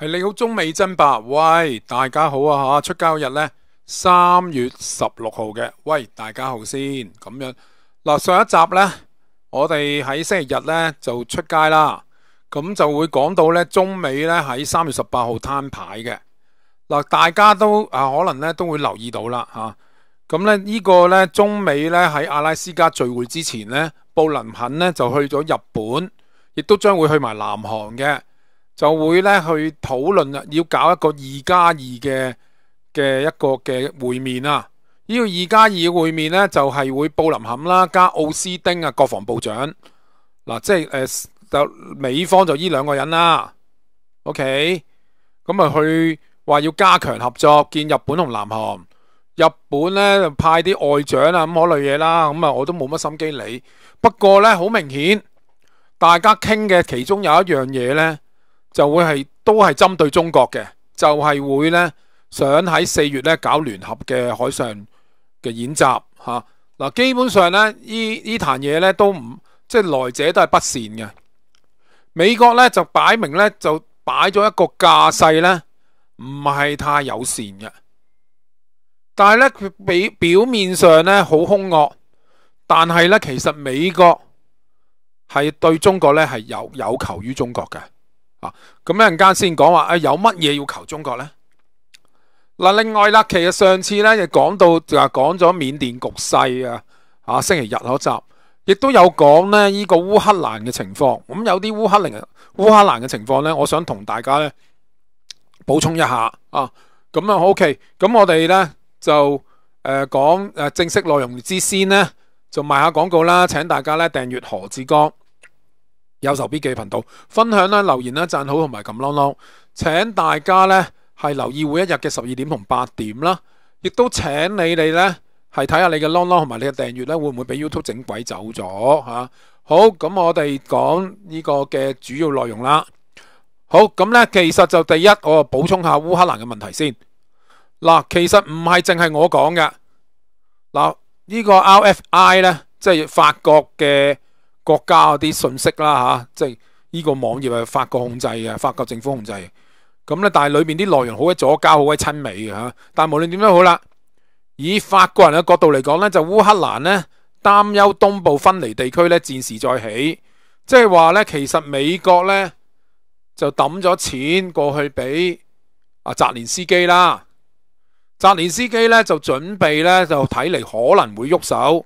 系你好，中美真白，喂，大家好啊吓，出街日呢，三月十六号嘅，喂，大家好先，咁样嗱，上一集呢，我哋喺星期日呢就出街啦，咁就会讲到呢，中美呢喺三月十八号摊牌嘅，嗱，大家都啊可能呢都会留意到啦吓，咁咧呢个呢，中美呢喺阿拉斯加聚会之前呢，布林肯呢就去咗日本，亦都将会去埋南韩嘅。就會咧去討論啊，要搞一個二加二嘅嘅一个嘅會面啊。呢個二加二會面咧就係會布林肯啦加奥斯丁啊，國防部長嗱，即係誒就美方就依兩個人啦。O K，咁啊去話要加強合作，見日本同南韓。日本咧就派啲外長啊咁嗰類嘢啦。咁啊我都冇乜心機理，不過咧好明顯，大家傾嘅其中有一樣嘢咧。就会系都系针对中国嘅，就系会呢想喺四月呢搞联合嘅海上嘅演习吓嗱，基本上呢，呢呢坛嘢呢都唔即系来者都系不善嘅，美国呢就摆明呢，就摆咗一个架势呢，唔系太友善嘅，但系呢，佢表表面上呢好凶恶，但系呢，其实美国系对中国呢系有有求于中国嘅。啊，咁一阵间先讲话，啊有乜嘢要求中国呢？嗱，另外啦，其实上次咧亦讲到就系讲咗缅甸局势啊，啊星期日嗰集亦都有讲呢呢个乌克兰嘅情况。咁有啲乌克兰乌克兰嘅情况呢，我想同大家呢补充一下啊。咁啊，OK，咁我哋呢就诶讲诶正式内容之先呢，就卖下广告啦，请大家呢订阅何志刚。有仇必记频道分享啦，留言啦，赞好同埋揿啷啷，请大家呢系留意每一日嘅十二点同八点啦，亦都请你哋呢系睇下你嘅啷啷同埋你嘅订阅呢会唔会俾 YouTube 整鬼走咗吓？好，咁我哋讲呢个嘅主要内容啦。好，咁呢其实就第一，我补充下乌克兰嘅问题先。嗱，其实唔系净系我讲嘅，嗱呢个 RFI 呢，即系法国嘅。國家嗰啲信息啦嚇，即係呢個網頁係法國控制嘅，法國政府控制。咁咧，但係裏面啲內容好鬼左交，好鬼親美嘅嚇。但係無論點都好啦，以法國人嘅角度嚟講咧，就烏克蘭咧擔憂東部分離地區咧戰事再起，即係話咧其實美國咧就揼咗錢過去俾啊泽連斯基啦，泽連斯基咧就準備咧就睇嚟可能會喐手。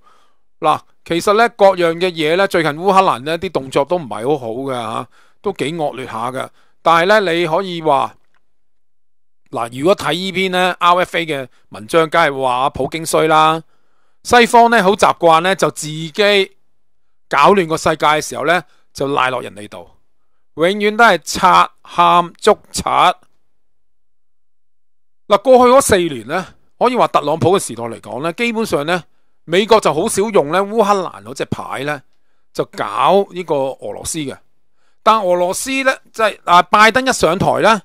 嗱，其實咧各樣嘅嘢咧，最近烏克蘭咧啲動作都唔係好好嘅吓，都幾惡劣下嘅。但係咧，你可以話嗱，如果睇呢篇咧 RFA 嘅文章，梗係話普京衰啦。西方咧好習慣咧就自己搞亂個世界嘅時候咧，就拉落人哋度，永遠都係拆喊捉賊。嗱，過去嗰四年咧，可以話特朗普嘅時代嚟講咧，基本上咧。美国就好少用咧乌克兰嗰只牌咧，就搞呢个俄罗斯嘅。但俄罗斯咧即系啊，拜登一上台咧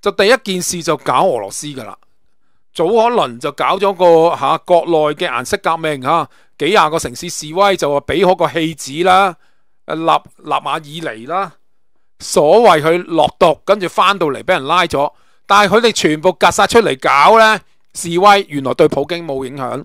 就第一件事就搞俄罗斯噶啦。早可能就搞咗个吓国内嘅颜色革命吓，几廿个城市示威就话俾嗰个弃子啦，立立马尔尼啦，所谓佢落毒，跟住翻到嚟俾人拉咗。但系佢哋全部夹晒出嚟搞咧示威，原来对普京冇影响。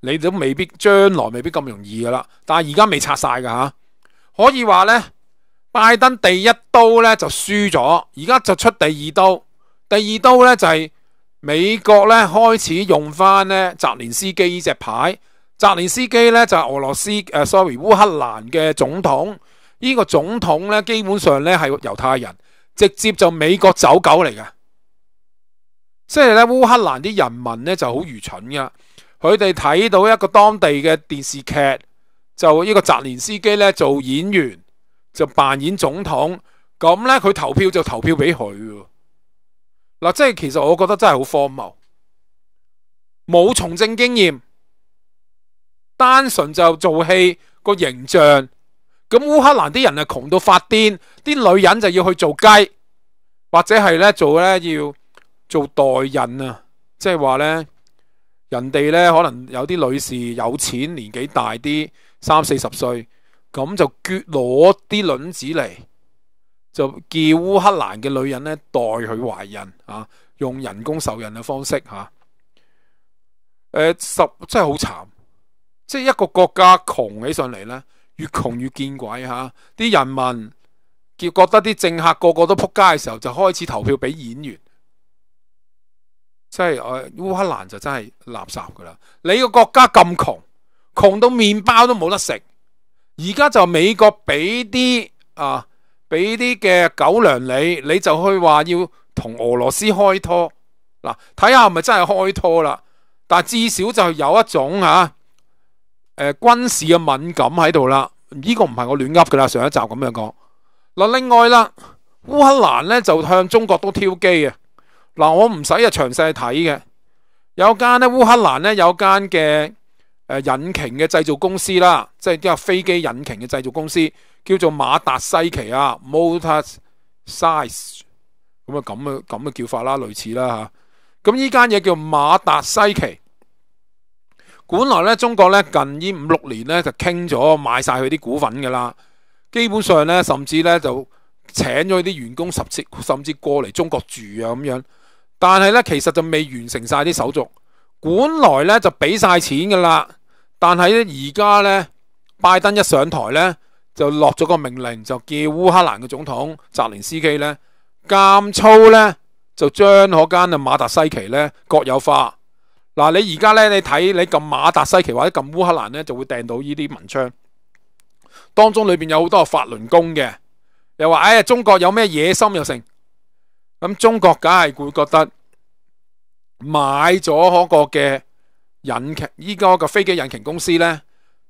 你都未必将来未必咁容易噶啦，但系而家未拆晒噶吓，可以话呢，拜登第一刀呢就输咗，而家就出第二刀，第二刀呢就系美国呢开始用翻呢泽连斯基呢只牌，泽连斯基呢就系俄罗斯诶，sorry 乌克兰嘅总统，呢个总统呢基本上呢系犹太人，直接就美国走狗嚟嘅，即系咧乌克兰啲人民咧就好愚蠢噶。佢哋睇到一个当地嘅电视剧，就一个泽连司基咧做演员，就扮演总统咁咧，佢投票就投票俾佢。嗱，即系其实我觉得真系好荒谬，冇从政经验，单纯就做戏个形象。咁乌克兰啲人啊穷到发癫，啲女人就要去做鸡，或者系咧做咧要做代人啊，即系话咧。人哋呢，可能有啲女士有錢年紀大啲三四十歲，咁就攰攞啲卵子嚟，就叫烏克蘭嘅女人呢代佢懷孕啊，用人工受孕嘅方式嚇。誒十真係好慘，即係一個國家窮起上嚟呢，越窮越見鬼嚇，啲人民叫覺得啲政客個個都撲街嘅時候，就開始投票俾演員。即系，诶，乌克兰就真系垃圾噶啦！你个国家咁穷，穷到面包都冇得食，而家就美国俾啲啊，俾啲嘅狗粮你，你就去话要同俄罗斯开拖，嗱，睇下系咪真系开拖啦？但至少就有一种吓，诶，军事嘅敏感喺度啦，呢个唔系我乱噏噶啦，上一集咁样讲。嗱，另外啦，乌克兰咧就向中国都挑机啊！嗱，我唔使啊，详细睇嘅。有间咧，乌克兰咧有间嘅诶引擎嘅制造公司啦，即系啲有飞机引擎嘅制造公司，叫做马达西奇啊，Motor s i z e 咁啊咁嘅咁嘅叫法啦，类似啦吓。咁呢间嘢叫马达西奇，本来咧中国咧近呢五六年咧就倾咗，买晒佢啲股份噶啦。基本上咧，甚至咧就请咗啲员工十次，甚至过嚟中国住啊咁样。但系咧，其實就未完成晒啲手續。本來咧就俾晒錢㗎啦，但係咧而家咧，拜登一上台咧，就落咗個命令，就叫烏克蘭嘅總統澤連斯基咧监粗咧，就將嗰間嘅馬達西奇咧國有化。嗱，你而家咧你睇你撳馬達西奇或者撳烏克蘭咧，就會掟到呢啲文章，當中裏边有好多法輪功嘅，又話呀中國有咩野心又成。咁中國梗係會覺得買咗嗰個嘅引擎，依个個飛機引擎公司呢，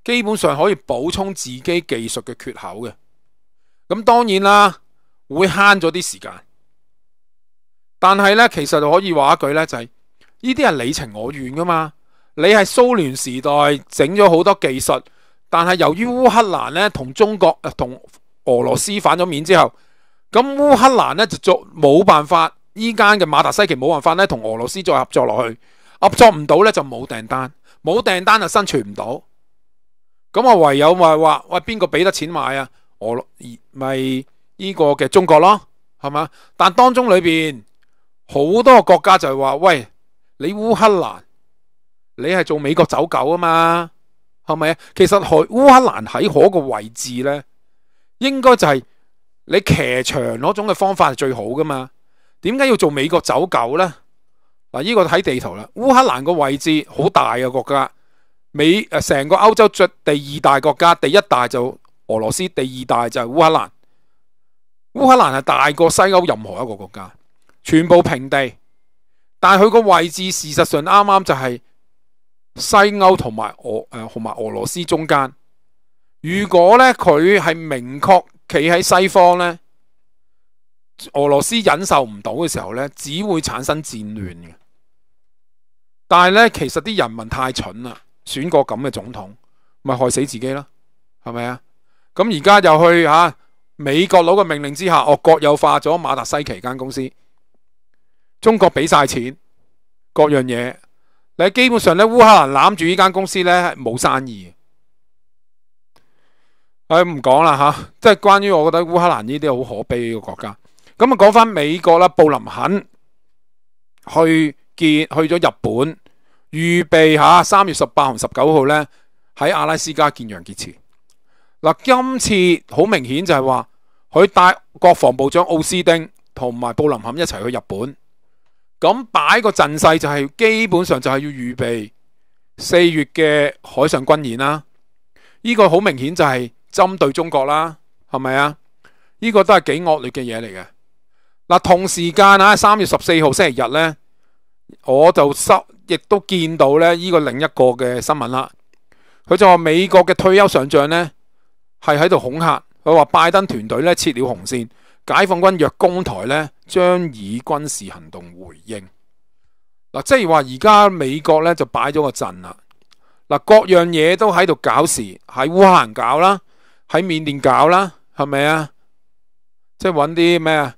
基本上可以補充自己技術嘅缺口嘅。咁當然啦，會慳咗啲時間。但係呢，其實可以話一句呢，就係呢啲係你情我願噶嘛。你係蘇聯時代整咗好多技術，但係由於烏克蘭呢同中國同俄羅斯反咗面之後。咁乌克兰咧就做冇办法，依间嘅马达西奇冇办法咧同俄罗斯再合作落去，合作唔到咧就冇订单，冇订单就生存唔到。咁我唯有咪话喂，边个俾得钱买啊？俄咪呢个嘅中国咯，系嘛？但当中里边好多国家就系话喂，你乌克兰，你系做美国走狗啊嘛？系咪啊？其实乌乌克兰喺嗰个位置咧，应该就系。你騎墙嗰種嘅方法係最好噶嘛？點解要做美國走狗呢？嗱，呢個睇地圖啦，烏克蘭個位置好大嘅國家，美诶成個歐洲最第二大國家，第一大就俄羅斯，第二大就烏克蘭。烏克蘭係大過西歐任何一個國家，全部平地，但系佢個位置事實上啱啱就係西歐同埋俄诶同埋俄羅斯中間。如果呢，佢係明確。企喺西方呢，俄罗斯忍受唔到嘅时候呢，只会产生战乱嘅。但系呢，其实啲人民太蠢啦，选个咁嘅总统，咪害死自己啦，系咪啊？咁而家又去吓美国佬嘅命令之下，我国有化咗马达西奇间公司，中国俾晒钱，各样嘢，你基本上呢，乌克兰揽住呢间公司呢，冇生意。诶唔讲啦吓，即系关于我觉得乌克兰呢啲好可悲嘅国家。咁啊，讲翻美国啦，布林肯去见去咗日本，预备吓三月十八同十九号呢喺阿拉斯加建阳结刺。嗱，今次好明显就系话佢带国防部长奥斯丁同埋布林肯一齐去日本，咁摆个阵势就系基本上就系要预备四月嘅海上军演啦。呢个好明显就系。针对中国啦，系咪啊？呢个都系几恶劣嘅嘢嚟嘅。嗱，同时间啊，三月十四号星期日呢，我就收亦都见到咧呢个另一个嘅新闻啦。佢就话美国嘅退休上将呢，系喺度恐吓佢话拜登团队呢撤了红线，解放军若攻台呢，将以军事行动回应。嗱，即系话而家美国呢就摆咗个阵啦。嗱，各样嘢都喺度搞事，喺乌克兰搞啦。喺緬甸搞啦，係咪啊？即係揾啲咩啊？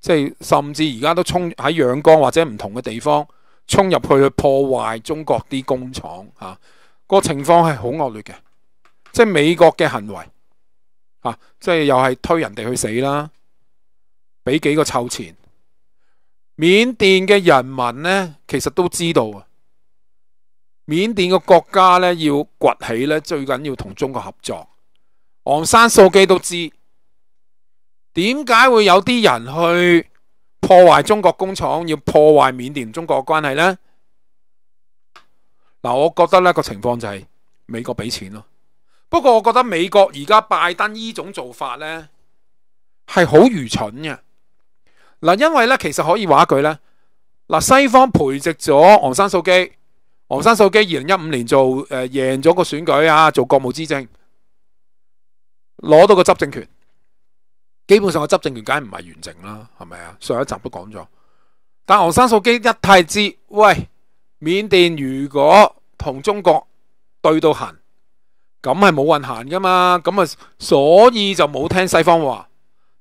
即係甚至而家都冲喺仰光或者唔同嘅地方冲入去去破壞中國啲工廠嚇，個情況係好惡劣嘅。即係美國嘅行為啊，即係又係推人哋去死啦，俾幾個臭錢。緬甸嘅人民呢，其實都知道啊。緬甸嘅國家呢，要崛起呢，最緊要同中國合作。昂山素基都知，点解会有啲人去破坏中国工厂，要破坏缅甸中国关系呢？嗱，我觉得呢个情况就系美国俾钱咯。不过我觉得美国而家拜登呢种做法呢，系好愚蠢嘅。嗱，因为呢，其实可以话一句呢，嗱西方培植咗昂山素基，昂山素基二零一五年做诶赢咗个选举啊，做国务之政。攞到个执政权，基本上个执政权梗系唔系完整啦，系咪啊？上一集都讲咗，但昂山素姬一太知，喂，缅甸如果同中国对到行，咁系冇运行噶嘛？咁啊，所以就冇听西方话，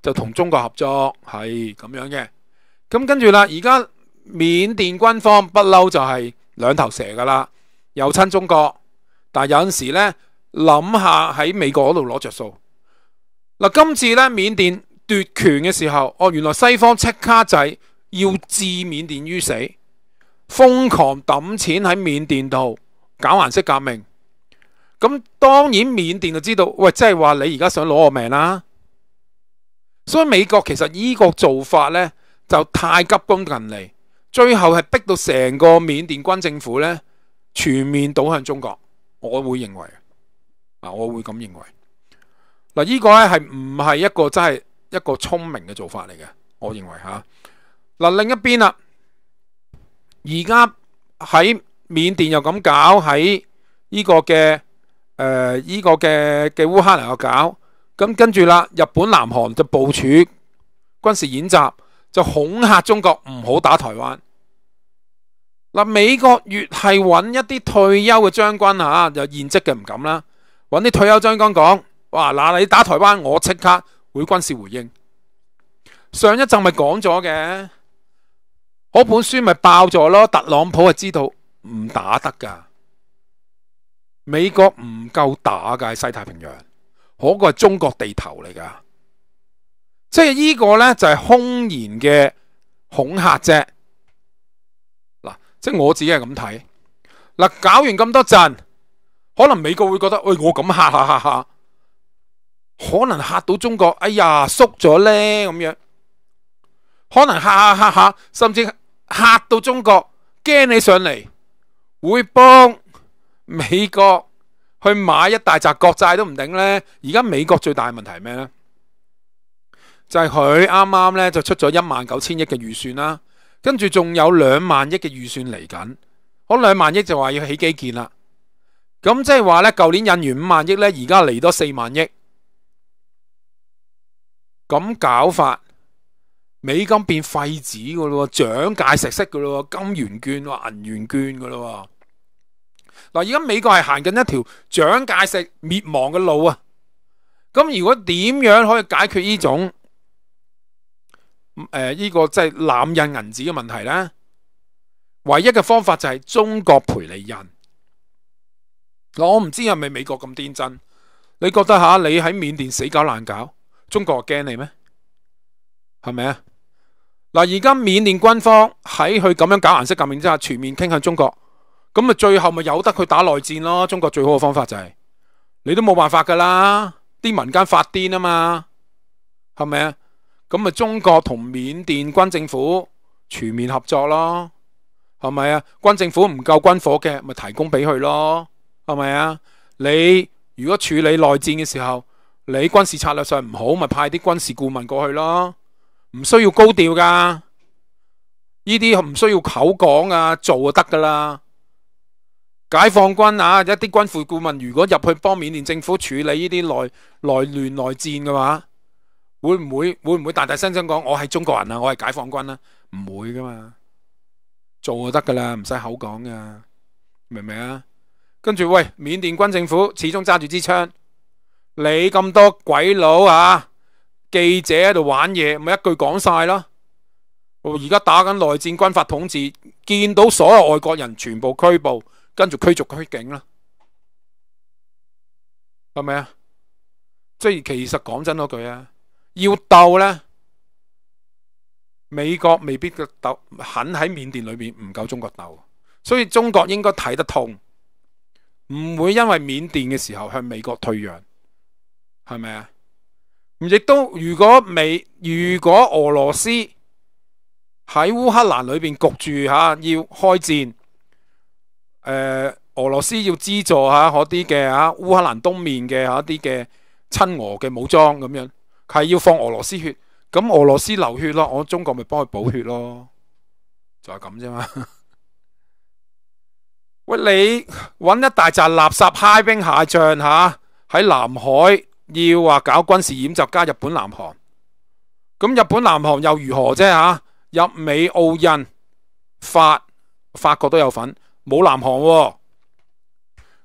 就同中国合作系咁样嘅。咁跟住啦，而家缅甸军方不嬲就系两头蛇噶啦，又亲中国，但系有阵时咧谂下喺美国嗰度攞着数。嗱，今次咧缅甸夺权嘅时候，哦，原来西方 c 卡制要置缅甸于死，疯狂抌钱喺缅甸度搞颜色革命，咁当然缅甸就知道，喂，即系话你而家想攞我命啦，所以美国其实依个做法呢，就太急功近利，最后系逼到成个缅甸军政府呢全面倒向中国，我会认为，啊，我会咁认为。嗱，呢個咧係唔係一個真係一個聰明嘅做法嚟嘅？我認為吓。嗱。另一邊啦，而家喺緬甸又咁搞，喺呢個嘅诶呢个嘅嘅烏克蘭又搞，咁跟住啦，日本、南韓就部署軍事演習，就恐嚇中國唔好打台灣。嗱，美國越係揾一啲退休嘅將軍啊，有現職嘅唔敢啦，揾啲退休將軍講。哇！嗱，你打台灣，我即刻會軍事回應。上一陣咪講咗嘅，嗰本書咪爆咗咯。特朗普系知道唔打得噶，美國唔夠打噶，西太平洋嗰個係中國地頭嚟噶，即係呢個呢，就係空言嘅恐嚇啫。嗱，即系我自己係咁睇。嗱，搞完咁多陣，可能美國會覺得喂，我咁嚇嚇嚇。可能吓到中国，哎呀缩咗呢，咁样，可能吓吓吓吓，甚至吓到中国惊你上嚟会帮美国去买一大扎国债都唔定呢。而家美国最大嘅问题系咩呢？就系佢啱啱呢就出咗一万九千亿嘅预算啦，跟住仲有两万亿嘅预算嚟紧，嗰两万亿就话要起基建啦。咁即系话呢，旧年印完五万亿呢，而家嚟多四万亿。咁搞法，美金变废纸噶咯，蒋介石式噶咯，金元券、银元券噶咯。嗱，而家美国系行紧一条蒋介石灭亡嘅路啊！咁如果点样可以解决呢种诶呢个即系滥印银纸嘅问题咧？唯一嘅方法就系中国赔你印。嗱，我唔知系咪美国咁天真？你觉得吓？你喺缅甸死搞烂搞？中国惊你咩？系咪啊？嗱，而家缅甸军方喺佢咁样搞颜色革命之下，全面倾向中国，咁咪最后咪由得佢打内战咯。中国最好嘅方法就系，你都冇办法噶啦，啲民间发癫啊嘛，系咪啊？咁咪中国同缅甸军政府全面合作咯，系咪啊？军政府唔够军火嘅，咪提供俾佢咯，系咪啊？你如果处理内战嘅时候，你军事策略上唔好，咪派啲军事顾问过去咯，唔需要高调噶，呢啲唔需要口讲啊，做就得噶啦。解放军啊，一啲军辅顾问如果入去帮缅甸政府处理呢啲内内乱内战嘅话，会唔会会唔会大大声声讲我系中国人啊，我系解放军啊？唔会噶嘛，做就得噶啦，唔使口讲噶，明唔明啊？跟住喂，缅甸军政府始终揸住支枪。你咁多鬼佬啊，记者喺度玩嘢，咪一句讲晒咯。而家打紧内战，军法统治，见到所有外国人全部拘捕，跟住驱逐驱警啦，系咪啊？即系其实讲真嗰句啊，要斗呢，美国未必嘅斗，肯喺缅甸里面唔够中国斗，所以中国应该睇得痛，唔会因为缅甸嘅时候向美国退让。系咪啊？亦都，如果未，如果俄罗斯喺乌克兰里边焗住吓，要开战，诶，俄罗斯要资助吓嗰啲嘅吓乌克兰东面嘅吓啲嘅亲俄嘅武装咁样，系要放俄罗斯血，咁俄罗斯流血咯，我中国咪帮佢补血咯，就系咁啫嘛。喂，你搵一大扎垃圾嗨兵下将吓，喺南海。要话搞军事演习加日本南韩，咁日本南韩又如何啫？吓，日美澳印法法国都有份，冇南韩，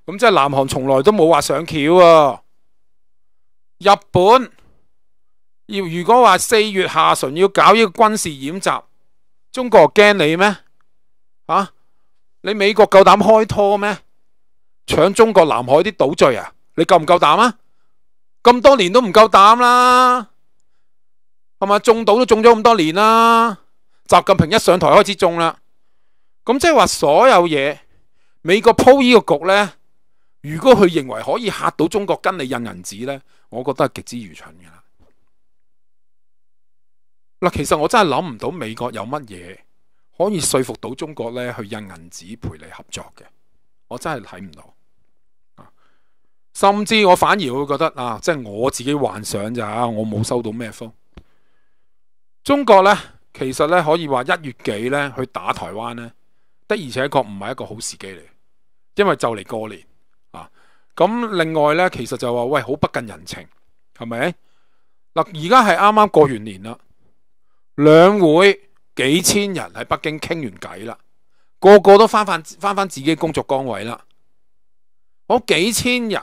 咁即系南韩从来都冇话上桥啊！日本要如果话四月下旬要搞呢个军事演习，中国惊你咩？啊，你美国够胆开拖咩？抢中国南海啲岛坠啊？你够唔够胆啊？咁多年都唔够胆啦，系嘛？中到都中咗咁多年啦，习近平一上台开始中啦，咁即系话所有嘢，美国铺呢个局呢，如果佢认为可以吓到中国跟你印银纸呢，我觉得系极之愚蠢噶啦。嗱，其实我真系谂唔到美国有乜嘢可以说服到中国呢去印银纸陪你合作嘅，我真系睇唔到。甚至我反而会觉得啊，即系我自己幻想咋，我冇收到咩风。中国呢，其实呢，可以话一月几呢去打台湾呢，的而且确唔系一个好时机嚟，因为就嚟过年啊。咁另外呢，其实就话喂好不近人情，系咪？嗱，而家系啱啱过完年啦，两会几千人喺北京倾完计啦，个个都翻返翻返自己工作岗位啦，好几千人。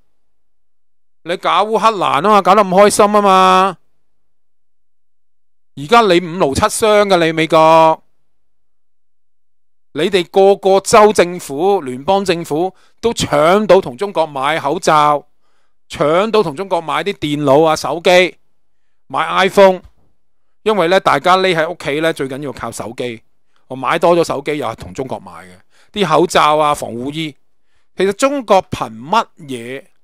你搞乌克兰啊嘛，搞得咁开心啊嘛！而家你五劳七伤㗎，你美国，你哋个个州政府、联邦政府都抢到同中国买口罩，抢到同中国买啲电脑啊、手机、买 iPhone，因为咧大家匿喺屋企咧，最紧要靠手机。我买多咗手机又系同中国买嘅，啲口罩啊、防护衣，其实中国凭乜嘢？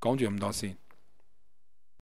講住咁多先。